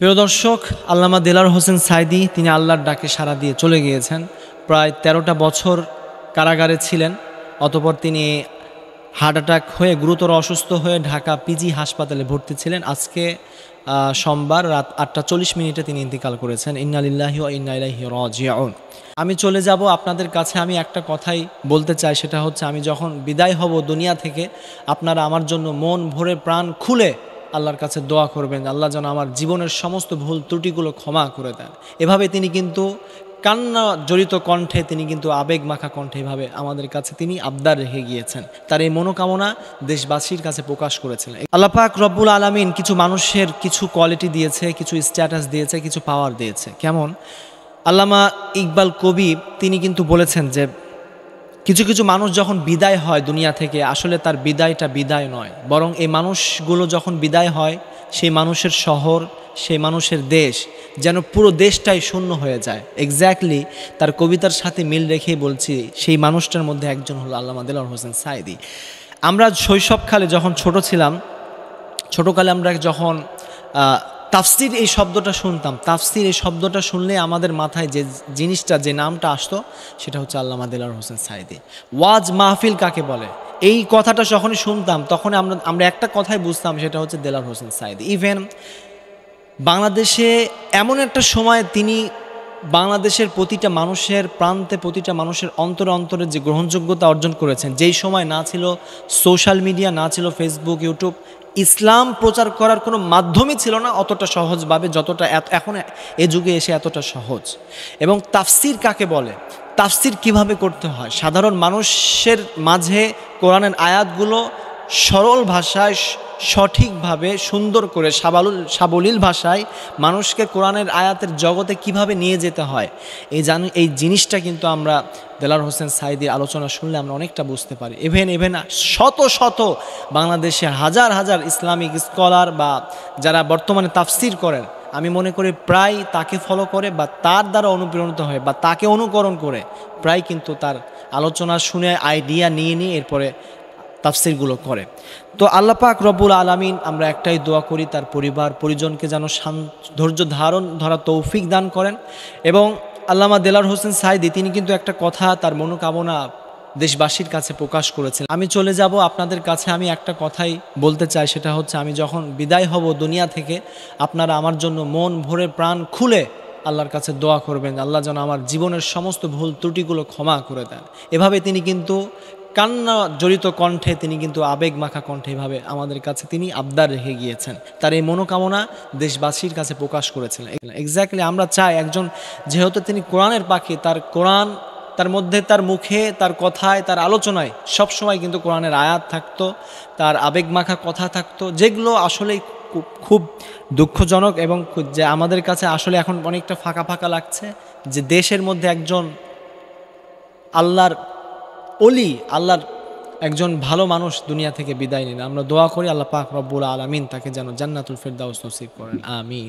প্রিয় দর্শক আল্লামা দেলার হোসেন সাইদি তিনি আল্লাহর ডাকে সাড়া দিয়ে চলে গিয়েছেন প্রায় তেরোটা বছর কারাগারে ছিলেন অতপর তিনি হার্ট অ্যাটাক হয়ে গুরুতর অসুস্থ হয়ে ঢাকা পিজি হাসপাতালে ভর্তি ছিলেন আজকে সোমবার রাত আটটা চল্লিশ মিনিটে তিনি ইন্তিকাল করেছেন ইন্নালিল্লাহি ও ইন্নাইলাহি রজিয়াউন আমি চলে যাব আপনাদের কাছে আমি একটা কথাই বলতে চাই সেটা হচ্ছে আমি যখন বিদায় হব দুনিয়া থেকে আপনারা আমার জন্য মন ভরে প্রাণ খুলে আল্লাহর কাছে দোয়া করবেন আল্লাহ যেন আমার জীবনের সমস্ত ভুল ত্রুটিগুলো ক্ষমা করে দেন এভাবে তিনি কিন্তু কান্না জড়িত কণ্ঠে তিনি কিন্তু আবেগ মাখা কণ্ঠে এভাবে আমাদের কাছে তিনি আবদার রেখে গিয়েছেন তার এই মনোকামনা দেশবাসীর কাছে প্রকাশ করেছিলেন আল্লাপাক রব্বুল আলমিন কিছু মানুষের কিছু কোয়ালিটি দিয়েছে কিছু স্ট্যাটাস দিয়েছে কিছু পাওয়ার দিয়েছে কেমন আল্লামা ইকবাল কবি তিনি কিন্তু বলেছেন যে কিছু কিছু মানুষ যখন বিদায় হয় দুনিয়া থেকে আসলে তার বিদায়টা বিদায় নয় বরং এই মানুষগুলো যখন বিদায় হয় সেই মানুষের শহর সেই মানুষের দেশ যেন পুরো দেশটাই শূন্য হয়ে যায় এক্স্যাক্টলি তার কবিতার সাথে মিল রেখেই বলছি সেই মানুষটার মধ্যে একজন হলো আল্লামা দেলার হোসেন সাইদি আমরা শৈশবকালে যখন ছোট ছিলাম ছোটোকালে আমরা যখন তাফসির এই শব্দটা শুনতাম তাফসির এই শব্দটা শুনলে আমাদের মাথায় যে জিনিসটা যে নামটা আসতো সেটা হচ্ছে আল্লামা দিলার হোসেন সাইদি ওয়াজ মাহফিল কাকে বলে এই কথাটা যখনই শুনতাম তখন আমরা আমরা একটা কথাই বুঝতাম সেটা হচ্ছে দেলার হোসেন সাইদি ইভেন বাংলাদেশে এমন একটা সময় তিনি বাংলাদেশের প্রতিটা মানুষের প্রান্তে প্রতিটা মানুষের অন্তরে অন্তরে যে গ্রহণযোগ্যতা অর্জন করেছেন যেই সময় না ছিল সোশ্যাল মিডিয়া না ছিল ফেসবুক ইউটিউব ইসলাম প্রচার করার কোনো মাধ্যমই ছিল না অতটা সহজভাবে যতটা এখন এ যুগে এসে এতটা সহজ এবং তাফসির কাকে বলে তাফসির কিভাবে করতে হয় সাধারণ মানুষের মাঝে কোরআনের আয়াতগুলো সরল ভাষায় সঠিকভাবে সুন্দর করে সাবালুল সাবলীল ভাষায় মানুষকে কোরআনের আয়াতের জগতে কিভাবে নিয়ে যেতে হয় এই জান এই জিনিসটা কিন্তু আমরা দেলার হোসেন সাইদির আলোচনা শুনলে আমরা অনেকটা বুঝতে পারি ইভেন ইভেন শত শত বাংলাদেশে হাজার হাজার ইসলামিক স্কলার বা যারা বর্তমানে তাফসির করেন আমি মনে করি প্রায় তাকে ফলো করে বা তার দ্বারা অনুপ্রেরণিত হয় বা তাকে অনুকরণ করে প্রায় কিন্তু তার আলোচনা শুনে আইডিয়া নিয়ে নিয়ে এরপরে তাফসিরগুলো করে তো আল্লাহ পাক রব্বুল আলমিন আমরা একটাই দোয়া করি তার পরিবার পরিজনকে যেন ধৈর্য ধারণ ধরা তৌফিক দান করেন এবং আল্লামা দেলার হোসেন সাইদি তিনি কিন্তু একটা কথা তার মনোকামনা দেশবাসীর কাছে প্রকাশ করেছেন আমি চলে যাব আপনাদের কাছে আমি একটা কথাই বলতে চাই সেটা হচ্ছে আমি যখন বিদায় হব দুনিয়া থেকে আপনারা আমার জন্য মন ভরে প্রাণ খুলে আল্লাহর কাছে দোয়া করবেন আল্লাহ যেন আমার জীবনের সমস্ত ভুল ত্রুটিগুলো ক্ষমা করে দেন এভাবে তিনি কিন্তু কান্না জড়িত কণ্ঠে তিনি কিন্তু আবেগ মাখা কণ্ঠে এভাবে আমাদের কাছে তিনি আবদার রেখে গিয়েছেন তার এই মনোকামনা দেশবাসীর কাছে প্রকাশ করেছিলেন এক্স্যাক্টলি আমরা চাই একজন যেহেতু তিনি কোরআনের পাখি তার কোরআন তার মধ্যে তার মুখে তার কথায় তার আলোচনায় সবসময় কিন্তু কোরআনের আয়াত থাকতো তার আবেগ মাখা কথা থাকতো যেগুলো আসলেই খুব দুঃখজনক এবং যে আমাদের কাছে আসলে এখন অনেকটা ফাঁকা ফাঁকা লাগছে যে দেশের মধ্যে একজন আল্লাহর অলি আল্লাহর একজন ভালো মানুষ দুনিয়া থেকে বিদায় নিন আমরা দোয়া করি আল্লাহ পাক রব্বুল আলমিন তাকে যেন জান্নাতুল ফেরদাউস নসিব করেন আমিন